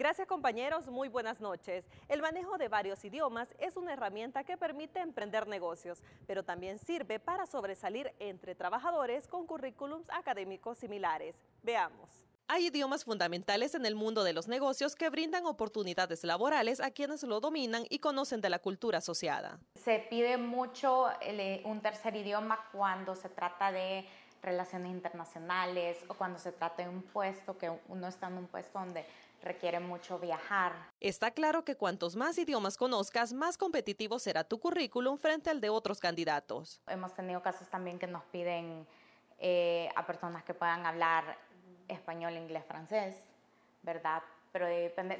Gracias compañeros, muy buenas noches. El manejo de varios idiomas es una herramienta que permite emprender negocios, pero también sirve para sobresalir entre trabajadores con currículums académicos similares. Veamos. Hay idiomas fundamentales en el mundo de los negocios que brindan oportunidades laborales a quienes lo dominan y conocen de la cultura asociada. Se pide mucho eh, un tercer idioma cuando se trata de relaciones internacionales o cuando se trata de un puesto, que uno está en un puesto donde requiere mucho viajar. Está claro que cuantos más idiomas conozcas, más competitivo será tu currículum frente al de otros candidatos. Hemos tenido casos también que nos piden eh, a personas que puedan hablar español, inglés, francés, ¿verdad? Pero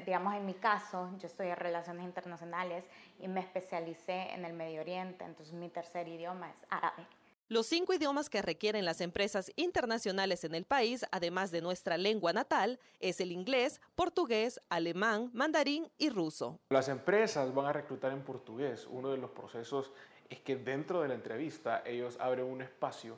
digamos en mi caso, yo estoy en relaciones internacionales y me especialicé en el Medio Oriente, entonces mi tercer idioma es árabe. Los cinco idiomas que requieren las empresas internacionales en el país, además de nuestra lengua natal, es el inglés, portugués, alemán, mandarín y ruso. Las empresas van a reclutar en portugués. Uno de los procesos es que dentro de la entrevista ellos abren un espacio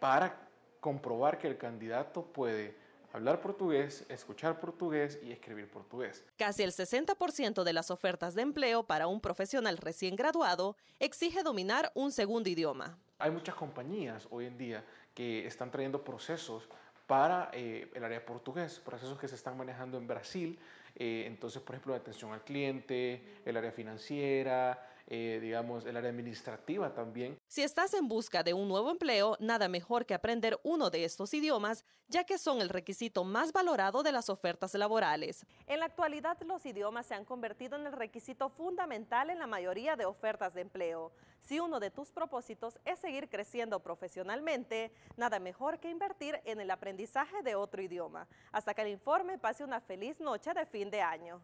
para comprobar que el candidato puede hablar portugués, escuchar portugués y escribir portugués. Casi el 60% de las ofertas de empleo para un profesional recién graduado exige dominar un segundo idioma hay muchas compañías hoy en día que están trayendo procesos para eh, el área portugués, procesos que se están manejando en Brasil. Eh, entonces, por ejemplo, la atención al cliente, el área financiera, eh, digamos, el área administrativa también. Si estás en busca de un nuevo empleo, nada mejor que aprender uno de estos idiomas, ya que son el requisito más valorado de las ofertas laborales. En la actualidad, los idiomas se han convertido en el requisito fundamental en la mayoría de ofertas de empleo. Si uno de tus propósitos es seguir creciendo profesionalmente, nada mejor que invertir en el aprendizaje de otro idioma. Hasta que el informe pase una feliz noche de fin de año.